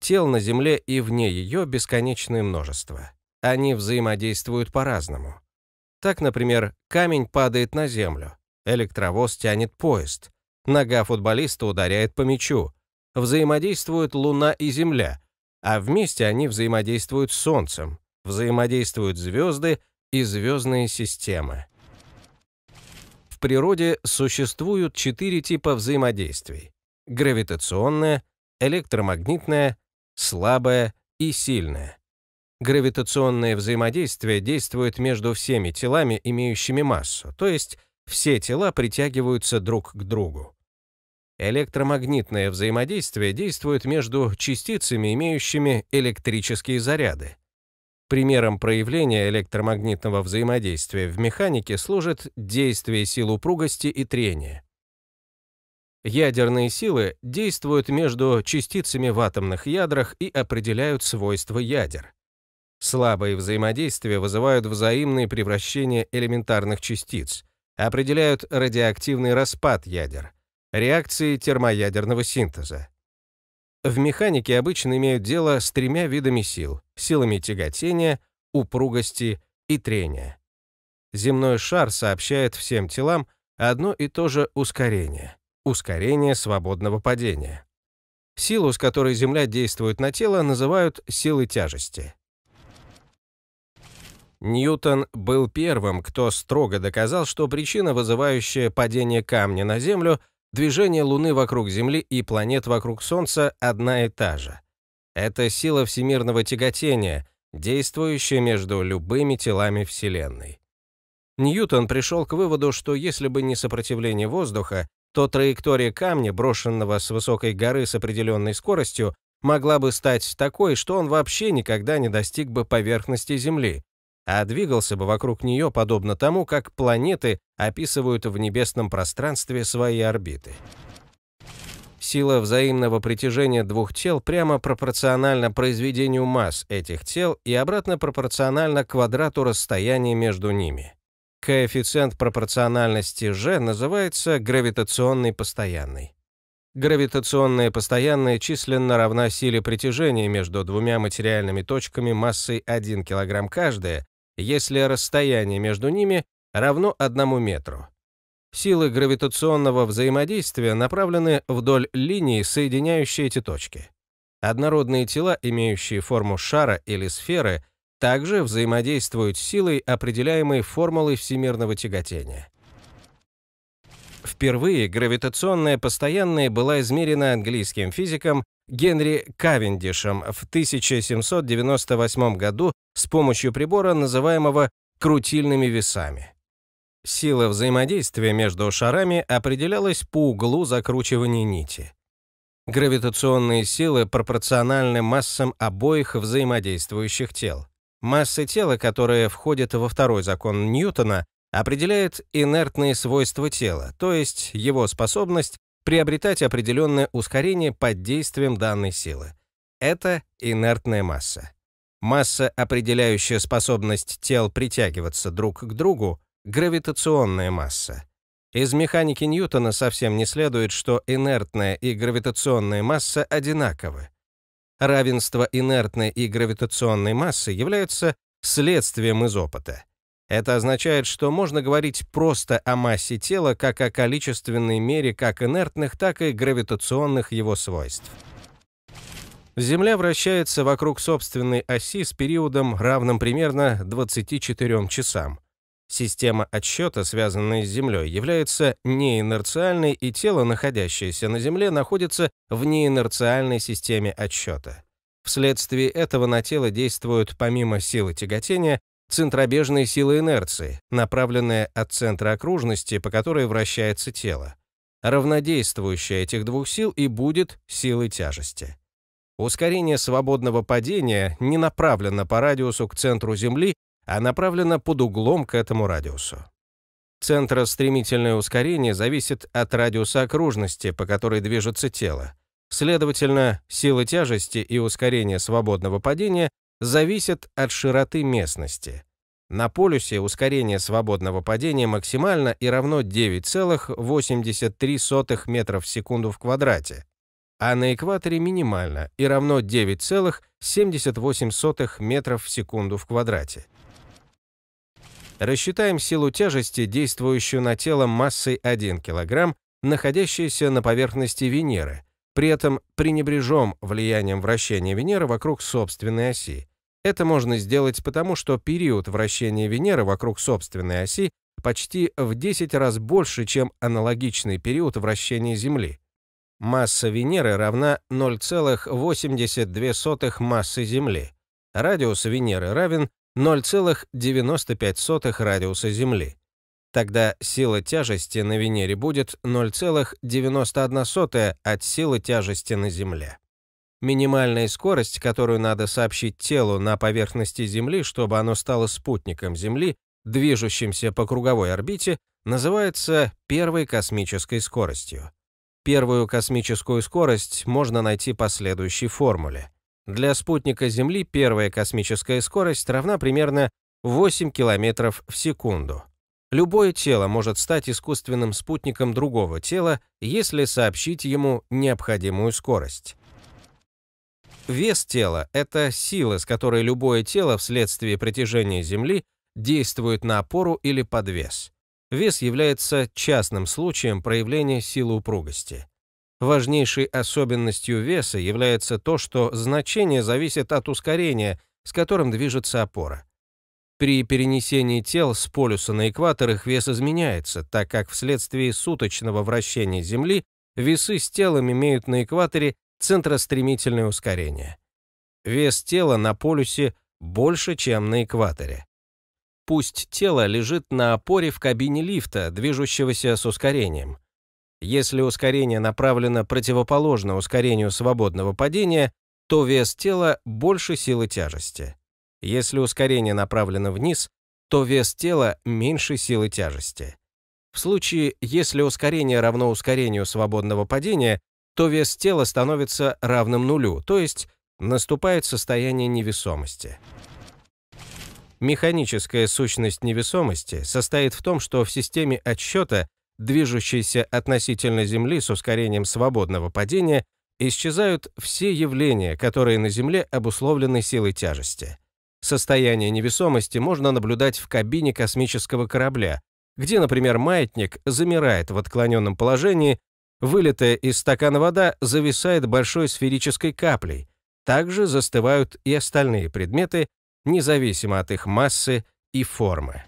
Тел на Земле и вне ее бесконечное множество. Они взаимодействуют по-разному. Так, например, камень падает на Землю, электровоз тянет поезд, нога футболиста ударяет по мячу, взаимодействуют Луна и Земля, а вместе они взаимодействуют с Солнцем, взаимодействуют звезды и звездные системы природе существуют четыре типа взаимодействий – гравитационное, электромагнитное, слабое и сильное. Гравитационное взаимодействие действует между всеми телами, имеющими массу, то есть все тела притягиваются друг к другу. Электромагнитное взаимодействие действует между частицами, имеющими электрические заряды. Примером проявления электромагнитного взаимодействия в механике служит действие сил упругости и трения. Ядерные силы действуют между частицами в атомных ядрах и определяют свойства ядер. Слабые взаимодействия вызывают взаимные превращения элементарных частиц, определяют радиоактивный распад ядер, реакции термоядерного синтеза. В механике обычно имеют дело с тремя видами сил – силами тяготения, упругости и трения. Земной шар сообщает всем телам одно и то же ускорение – ускорение свободного падения. Силу, с которой Земля действует на тело, называют силой тяжести. Ньютон был первым, кто строго доказал, что причина, вызывающая падение камня на Землю – Движение Луны вокруг Земли и планет вокруг Солнца одна и та же. Это сила всемирного тяготения, действующая между любыми телами Вселенной. Ньютон пришел к выводу, что если бы не сопротивление воздуха, то траектория камня, брошенного с высокой горы с определенной скоростью, могла бы стать такой, что он вообще никогда не достиг бы поверхности Земли, а двигался бы вокруг нее подобно тому, как планеты описывают в небесном пространстве свои орбиты. Сила взаимного притяжения двух тел прямо пропорциональна произведению масс этих тел и обратно пропорциональна квадрату расстояния между ними. Коэффициент пропорциональности G называется гравитационной постоянной. Гравитационная постоянная численно равна силе притяжения между двумя материальными точками массой 1 кг каждая если расстояние между ними равно одному метру. Силы гравитационного взаимодействия направлены вдоль линии, соединяющей эти точки. Однородные тела, имеющие форму шара или сферы, также взаимодействуют с силой, определяемой формулой всемирного тяготения. Впервые гравитационная постоянная была измерена английским физиком Генри Кавендишем в 1798 году с помощью прибора, называемого крутильными весами. Сила взаимодействия между шарами определялась по углу закручивания нити. Гравитационные силы пропорциональны массам обоих взаимодействующих тел. Масса тела, которая входит во второй закон Ньютона, определяет инертные свойства тела, то есть его способность приобретать определенное ускорение под действием данной силы. Это инертная масса. Масса, определяющая способность тел притягиваться друг к другу, гравитационная масса. Из механики Ньютона совсем не следует, что инертная и гравитационная масса одинаковы. Равенство инертной и гравитационной массы является следствием из опыта. Это означает, что можно говорить просто о массе тела как о количественной мере как инертных, так и гравитационных его свойств. Земля вращается вокруг собственной оси с периодом, равным примерно 24 часам. Система отсчета, связанная с Землей, является неинерциальной, и тело, находящееся на Земле, находится в неинерциальной системе отсчета. Вследствие этого на тело действуют, помимо силы тяготения, центробежной силы инерции, направленная от центра окружности, по которой вращается тело. Равнодействующая этих двух сил и будет силой тяжести. Ускорение свободного падения не направлено по радиусу к центру Земли, а направлено под углом к этому радиусу. Центростремительное ускорение зависит от радиуса окружности, по которой движется тело. Следовательно, сила тяжести и ускорение свободного падения зависит от широты местности. На полюсе ускорение свободного падения максимально и равно 9,83 метра в секунду в квадрате, а на экваторе минимально и равно 9,78 метров в секунду в квадрате. Рассчитаем силу тяжести, действующую на тело массой 1 кг, находящееся на поверхности Венеры, при этом пренебрежем влиянием вращения Венеры вокруг собственной оси. Это можно сделать потому, что период вращения Венеры вокруг собственной оси почти в 10 раз больше, чем аналогичный период вращения Земли. Масса Венеры равна 0,82 массы Земли. Радиус Венеры равен 0,95 радиуса Земли. Тогда сила тяжести на Венере будет 0,91 от силы тяжести на Земле. Минимальная скорость, которую надо сообщить телу на поверхности Земли, чтобы оно стало спутником Земли, движущимся по круговой орбите, называется первой космической скоростью. Первую космическую скорость можно найти по следующей формуле. Для спутника Земли первая космическая скорость равна примерно 8 км в секунду. Любое тело может стать искусственным спутником другого тела, если сообщить ему необходимую скорость. Вес тела — это сила, с которой любое тело вследствие притяжения Земли действует на опору или подвес. Вес является частным случаем проявления силы упругости. Важнейшей особенностью веса является то, что значение зависит от ускорения, с которым движется опора. При перенесении тел с полюса на экватор их вес изменяется, так как вследствие суточного вращения Земли весы с телом имеют на экваторе центростремительное ускорение. Вес тела на полюсе больше, чем на экваторе. Пусть тело лежит на опоре в кабине лифта, движущегося с ускорением. Если ускорение направлено противоположно ускорению свободного падения, то вес тела больше силы тяжести. Если ускорение направлено вниз, то вес тела меньше силы тяжести. В случае, если ускорение равно ускорению свободного падения, то вес тела становится равным нулю, то есть наступает состояние невесомости. Механическая сущность невесомости состоит в том, что в системе отсчета, движущейся относительно Земли с ускорением свободного падения, исчезают все явления, которые на Земле обусловлены силой тяжести. Состояние невесомости можно наблюдать в кабине космического корабля, где, например, маятник замирает в отклоненном положении, вылитая из стакана вода зависает большой сферической каплей. Также застывают и остальные предметы, независимо от их массы и формы.